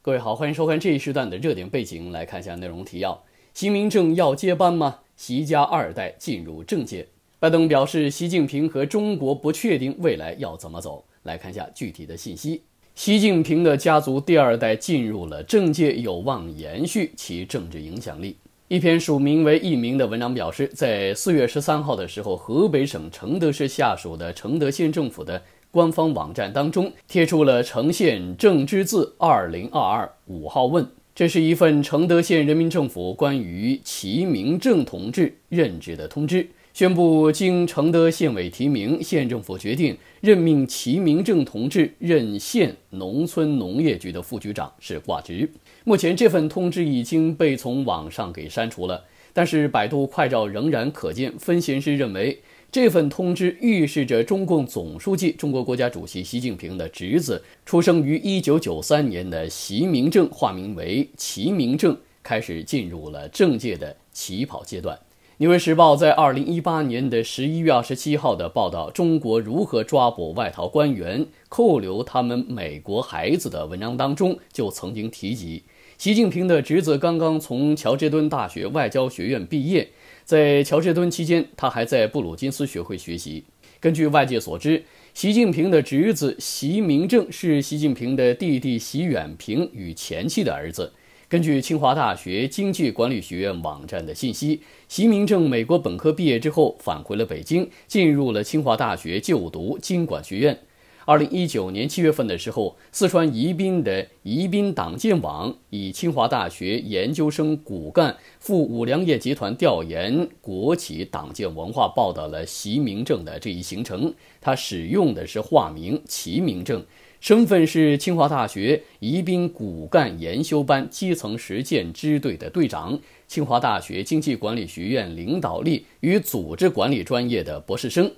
各位好，欢迎收看这一时段的热点背景。来看一下内容提要：习近平要接班吗？习家二代进入政界。拜登表示，习近平和中国不确定未来要怎么走。来看一下具体的信息：习近平的家族第二代进入了政界，有望延续其政治影响力。一篇署名为佚名的文章表示，在四月十三号的时候，河北省承德市下属的承德县政府的官方网站当中，贴出了承县政治字二零二二五号问，这是一份承德县人民政府关于齐明正同志任职的通知。宣布，经承德县委提名，县政府决定任命齐明正同志任县农村农业局的副局长，是挂职。目前，这份通知已经被从网上给删除了，但是百度快照仍然可见。分析师认为，这份通知预示着中共总书记、中国国家主席习近平的侄子，出生于1993年的齐明正（化名为齐明正）开始进入了政界的起跑阶段。《纽约时报》在二零一八年的十一月二十七号的报道《中国如何抓捕外逃官员、扣留他们美国孩子》的文章当中，就曾经提及，习近平的侄子刚刚从乔治敦大学外交学院毕业，在乔治敦期间，他还在布鲁金斯学会学习。根据外界所知，习近平的侄子习明正，是习近平的弟弟习远平与前妻的儿子。根据清华大学经济管理学院网站的信息，席明正美国本科毕业之后返回了北京，进入了清华大学就读经管学院。二零一九年七月份的时候，四川宜宾的宜宾党建网以清华大学研究生骨干赴五粮液集团调研国企党建文化报道了席明正的这一行程。他使用的是化名齐明正。身份是清华大学宜宾骨干研修班基层实践支队的队长，清华大学经济管理学院领导力与组织管理专业的博士生。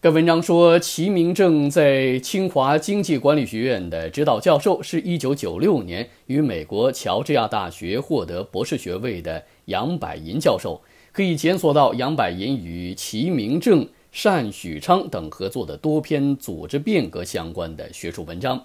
该文章说，齐明正在清华经济管理学院的指导教授是一九九六年于美国乔治亚大学获得博士学位的杨百银教授。可以检索到杨百银与齐明正。单许昌等合作的多篇组织变革相关的学术文章。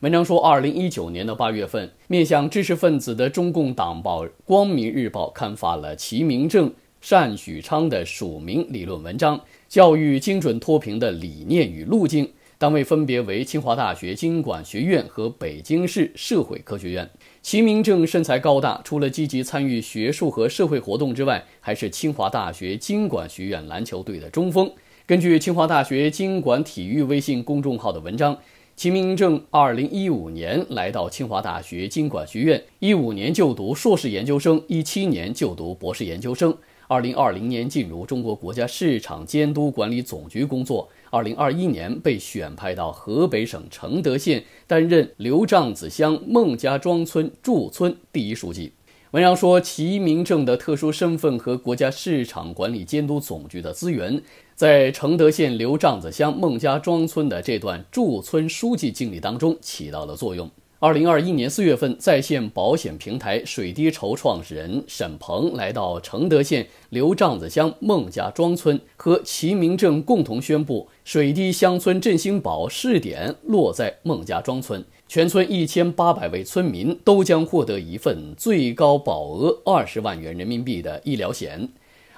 文章说，二零一九年的八月份，面向知识分子的中共党报《光明日报》刊发了齐明正、单许昌的署名理论文章《教育精准脱贫的理念与路径》，单位分别为清华大学经管学院和北京市社会科学院。齐明正身材高大，除了积极参与学术和社会活动之外，还是清华大学经管学院篮球队的中锋。根据清华大学经管体育微信公众号的文章，齐明正二零一五年来到清华大学经管学院，一五年就读硕士研究生，一七年就读博士研究生，二零二零年进入中国国家市场监督管理总局工作，二零二一年被选派到河北省承德县担任刘帐子乡孟家庄村驻村第一书记。文章说，齐明正的特殊身份和国家市场管理监督总局的资源，在承德县刘帐子乡孟家庄村的这段驻村书记经历当中起到了作用。二零二一年四月份，在线保险平台“水滴筹”创始人沈鹏来到承德县刘帐子乡孟家庄村和齐明镇，共同宣布“水滴乡村振兴保”试点落在孟家庄村，全村一千八百位村民都将获得一份最高保额二十万元人民币的医疗险。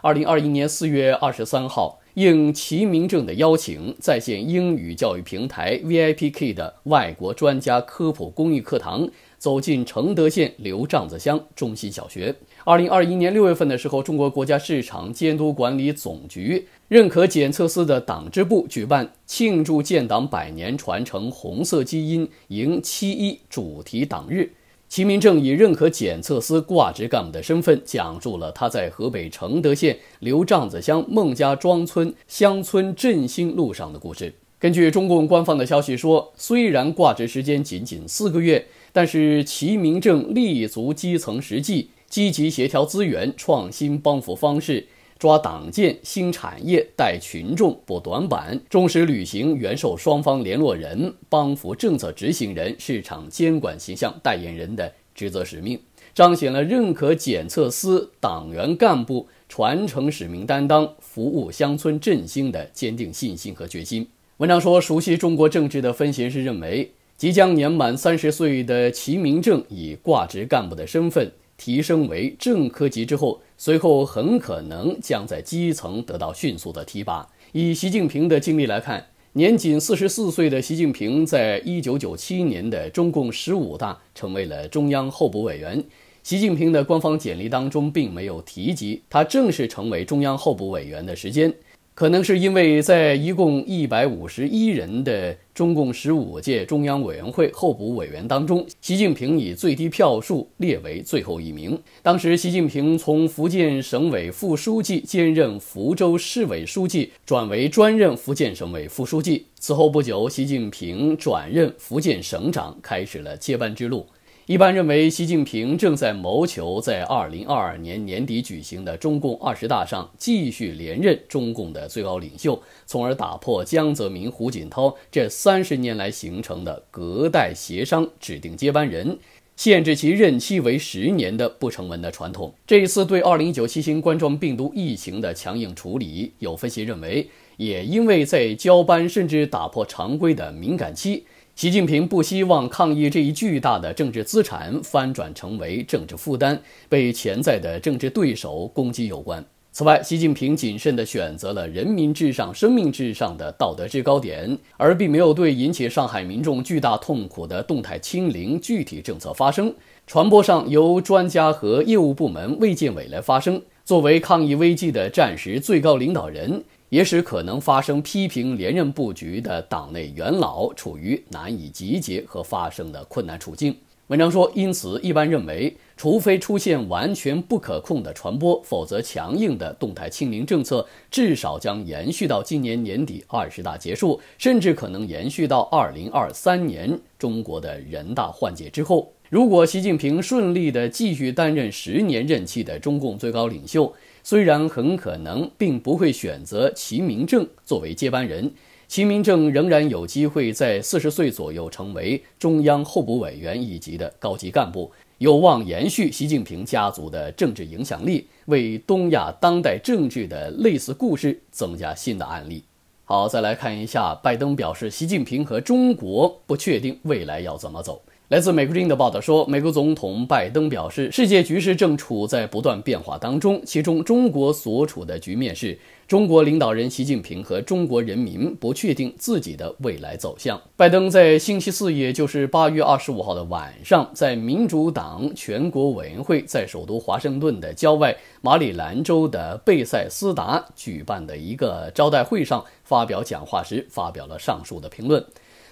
二零二一年四月二十三号。应齐明正的邀请，在线英语教育平台 VIPK 的外国专家科普公益课堂走进承德县刘帐子乡中心小学。二零二一年六月份的时候，中国国家市场监督管理总局认可检测司的党支部举办庆祝建党百年、传承红色基因、迎七一主题党日。齐明正以任可检测司挂职干部的身份，讲述了他在河北承德县刘帐子乡孟家庄村乡村振兴路上的故事。根据中共官方的消息说，虽然挂职时间仅仅四个月，但是齐明正立足基层实际，积极协调资源，创新帮扶方式。抓党建、兴产业、带群众、补短板，忠实履行援受双方联络人、帮扶政策执行人、市场监管形象代言人的职责使命，彰显了认可检测司党员干部传承使命、担当服务乡村振兴的坚定信心和决心。文章说，熟悉中国政治的分析师认为，即将年满三十岁的齐明正以挂职干部的身份提升为正科级之后。随后很可能将在基层得到迅速的提拔。以习近平的经历来看，年仅四十四岁的习近平，在一九九七年的中共十五大成为了中央候补委员。习近平的官方简历当中并没有提及他正式成为中央候补委员的时间。可能是因为，在一共一百五十一人的中共十五届中央委员会候补委员当中，习近平以最低票数列为最后一名。当时，习近平从福建省委副书记兼任福州市委书记转为专任福建省委副书记。此后不久，习近平转任福建省长，开始了接班之路。一般认为，习近平正在谋求在2022年年底举行的中共二十大上继续连任中共的最高领袖，从而打破江泽民、胡锦涛这三十年来形成的隔代协商指定接班人、限制其任期为十年的不成文的传统。这一次对2019新型冠状病毒疫情的强硬处理，有分析认为，也因为在交班甚至打破常规的敏感期。习近平不希望抗疫这一巨大的政治资产翻转成为政治负担，被潜在的政治对手攻击有关。此外，习近平谨慎地选择了“人民至上、生命至上”的道德制高点，而并没有对引起上海民众巨大痛苦的动态清零具体政策发声。传播上由专家和业务部门卫健委来发声。作为抗疫危机的战时最高领导人。也使可能发生批评连任布局的党内元老处于难以集结和发生的困难处境。文章说，因此一般认为，除非出现完全不可控的传播，否则强硬的动态清零政策至少将延续到今年年底二十大结束，甚至可能延续到二零二三年中国的人大换届之后。如果习近平顺利地继续担任十年任期的中共最高领袖。虽然很可能并不会选择齐明正作为接班人，齐明正仍然有机会在四十岁左右成为中央候补委员一级的高级干部，有望延续习近平家族的政治影响力，为东亚当代政治的类似故事增加新的案例。好，再来看一下，拜登表示，习近平和中国不确定未来要怎么走。来自美国《之音的报道说，美国总统拜登表示，世界局势正处在不断变化当中，其中中国所处的局面是，中国领导人习近平和中国人民不确定自己的未来走向。拜登在星期四，也就是八月二十五号的晚上，在民主党全国委员会在首都华盛顿的郊外马里兰州的贝塞斯达举办的一个招待会上发表讲话时，发表了上述的评论。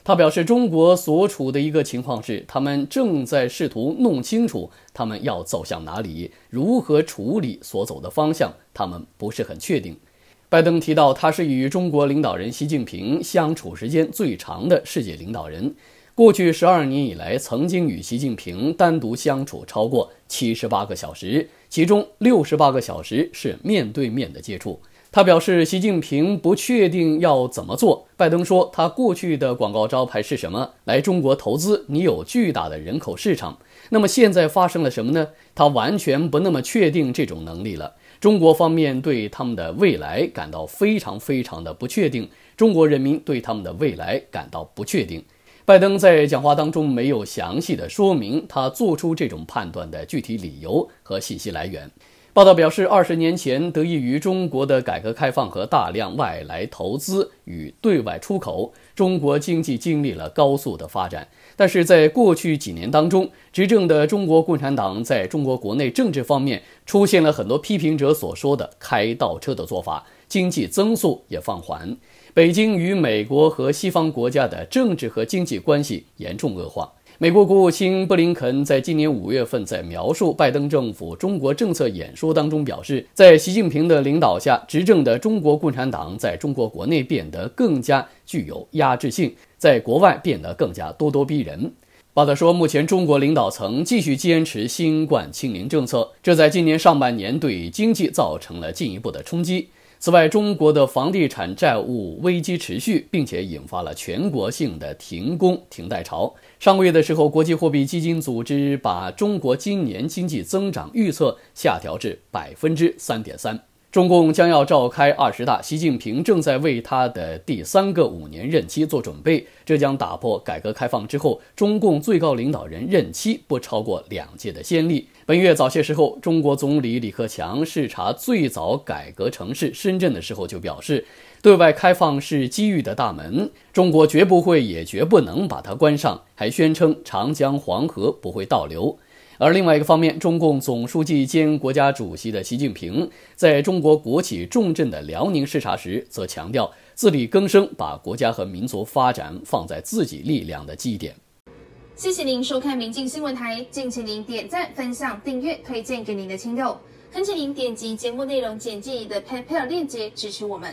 他表示，中国所处的一个情况是，他们正在试图弄清楚他们要走向哪里，如何处理所走的方向，他们不是很确定。拜登提到，他是与中国领导人习近平相处时间最长的世界领导人，过去十二年以来，曾经与习近平单独相处超过七十八个小时，其中六十八个小时是面对面的接触。他表示，习近平不确定要怎么做。拜登说，他过去的广告招牌是什么？来中国投资，你有巨大的人口市场。那么现在发生了什么呢？他完全不那么确定这种能力了。中国方面对他们的未来感到非常非常的不确定，中国人民对他们的未来感到不确定。拜登在讲话当中没有详细的说明他做出这种判断的具体理由和信息来源。报道表示，二十年前，得益于中国的改革开放和大量外来投资与对外出口，中国经济经历了高速的发展。但是，在过去几年当中，执政的中国共产党在中国国内政治方面出现了很多批评者所说的“开倒车”的做法，经济增速也放缓，北京与美国和西方国家的政治和经济关系严重恶化。美国国务卿布林肯在今年五月份在描述拜登政府中国政策演说当中表示，在习近平的领导下，执政的中国共产党在中国国内变得更加具有压制性，在国外变得更加咄咄逼人。报道说，目前中国领导层继续坚持新冠清零政策，这在今年上半年对经济造成了进一步的冲击。此外，中国的房地产债务危机持续，并且引发了全国性的停工停贷潮。上个月的时候，国际货币基金组织把中国今年经济增长预测下调至百分之三点三。中共将要召开二十大，习近平正在为他的第三个五年任期做准备。这将打破改革开放之后中共最高领导人任期不超过两届的先例。本月早些时候，中国总理李克强视察最早改革城市深圳的时候就表示，对外开放是机遇的大门，中国绝不会也绝不能把它关上，还宣称长江黄河不会倒流。而另外一个方面，中共总书记兼国家主席的习近平在中国国企重镇的辽宁视察时，则强调自力更生，把国家和民族发展放在自己力量的基点。谢谢您收看民进新闻台，敬请您点赞、分享、订阅、推荐给您的亲友，恳请您点击节目内容简介里的 PayPal 链接支持我们。